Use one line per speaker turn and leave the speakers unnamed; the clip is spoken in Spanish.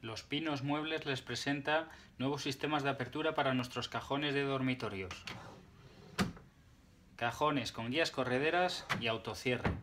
Los Pinos Muebles les presenta nuevos sistemas de apertura para nuestros cajones de dormitorios. Cajones con guías correderas y autocierre.